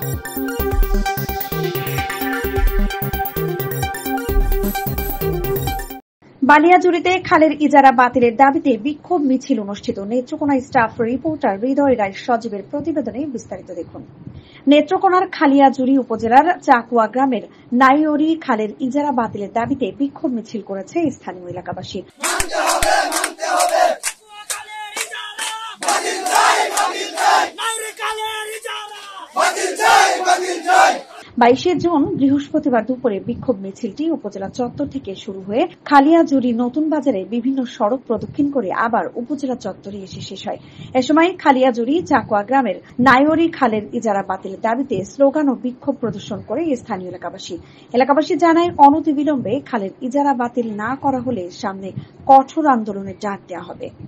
বালিয়াজুরিতে খালের ইজারা বাতিলের দাবিতে বিক্ষোভ মিছিল অনুষ্ঠিত নেত্রকোনা স্টাফ রিপোর্টার হৃদয় রায় সজীবের প্রতিবেদনে বিস্তারিত দেখুন নেত্রকোনার খালিয়াজুরি উপজেলার চাকুয়া গ্রামের নাইওরি খালের ইজারা বাতিলের দাবিতে বিক্ষোভ মিছিল করেছে স্থানীয় এলাকাবাসী বাইশে জুন বৃহস্পতিবার দুপুরে বিক্ষোভ মিছিলটি উপজেলা চত্বর থেকে শুরু হয়ে খালিয়াজুরি নতুন বাজারে বিভিন্ন সড়ক প্রদক্ষিণ করে আবার উপজেলা চত্বরে এসে শেষ হয় এ সময় খালিয়াজুরি চাকুয়া গ্রামের নায়রি খালের ইজারা বাতিলের দাবিতে স্লোগান ও বিক্ষোভ প্রদর্শন করে স্থানীয় এলাকাবাসী এলাকাবাসী জানায় অনতিবিলম্বে খালের ইজারা বাতিল না করা হলে সামনে কঠোর আন্দোলনের ডাক দেওয়া হবে